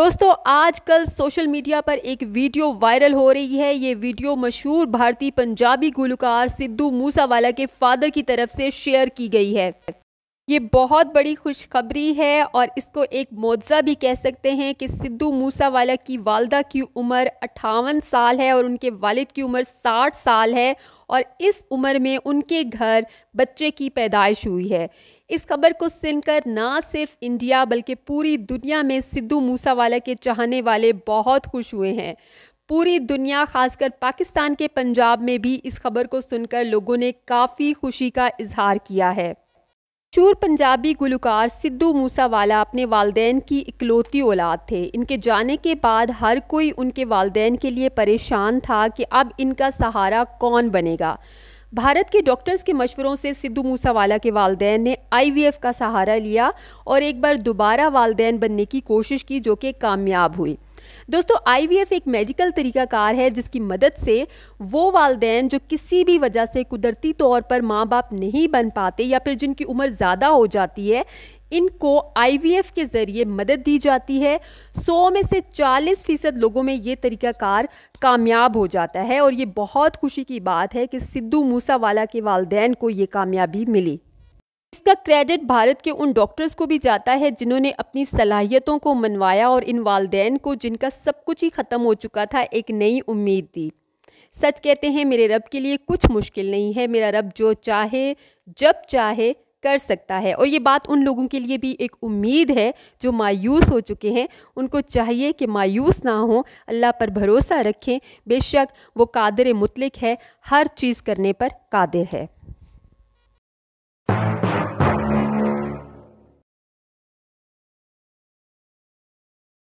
दोस्तों आजकल social media पर एक वीडियो वायरल हो रही है ये वीडियो मशहूर भारतीय पंजाबी गुलकार सिद्धू मूसावाला के फादर की तरफ से शेयर की गई है ये बहुत बड़ी खुशखबरी है और इसको एक मोजा भी कह सकते हैं कि सिद्धू मूसावाला की वालदा की उम्र अट्ठावन साल है और उनके वालिद की उम्र साठ साल है और इस उम्र में उनके घर बच्चे की पैदाइश हुई है इस खबर को सुनकर ना सिर्फ इंडिया बल्कि पूरी दुनिया में सिद्धू मूसावाला के चाहने वाले बहुत खुश हुए हैं पूरी दुनिया खासकर पाकिस्तान के पंजाब में भी इस खबर को सुनकर लोगों ने काफ़ी खुशी का इजहार किया है मशहूर पंजाबी गुलकार सिद्धू मूसावाला अपने वालदेन की इकलौती औलाद थे इनके जाने के बाद हर कोई उनके वालदेन के लिए परेशान था कि अब इनका सहारा कौन बनेगा भारत के डॉक्टर्स के मशवरों से सिद्धू मूसावाला के वालदेन ने आईवीएफ का सहारा लिया और एक बार दोबारा वालदेन बनने की कोशिश की जो कि कामयाब हुई दोस्तों आईवीएफ एक मेडिकल तरीकाकार है जिसकी मदद से वो वालदेन जो किसी भी वजह से कुदरती तौर पर माँ बाप नहीं बन पाते या फिर जिनकी उम्र ज़्यादा हो जाती है इनको आईवीएफ के ज़रिए मदद दी जाती है 100 में से 40 फ़ीसद लोगों में ये तरीकाकार कामयाब हो जाता है और ये बहुत खुशी की बात है कि सिद्धू मूसावाला के वालदेन को ये कामयाबी मिली इसका क्रेडिट भारत के उन डॉक्टर्स को भी जाता है जिन्होंने अपनी सलाहियतों को मनवाया और इन वालदेन को जिनका सब कुछ ही ख़त्म हो चुका था एक नई उम्मीद दी सच कहते हैं मेरे रब के लिए कुछ मुश्किल नहीं है मेरा रब जो चाहे जब चाहे कर सकता है और ये बात उन लोगों के लिए भी एक उम्मीद है जो मायूस हो चुके हैं उनको चाहिए कि मायूस ना हो अल्लाह पर भरोसा रखें बेशक वो कादर मुतलिक है हर चीज़ करने पर कादिर है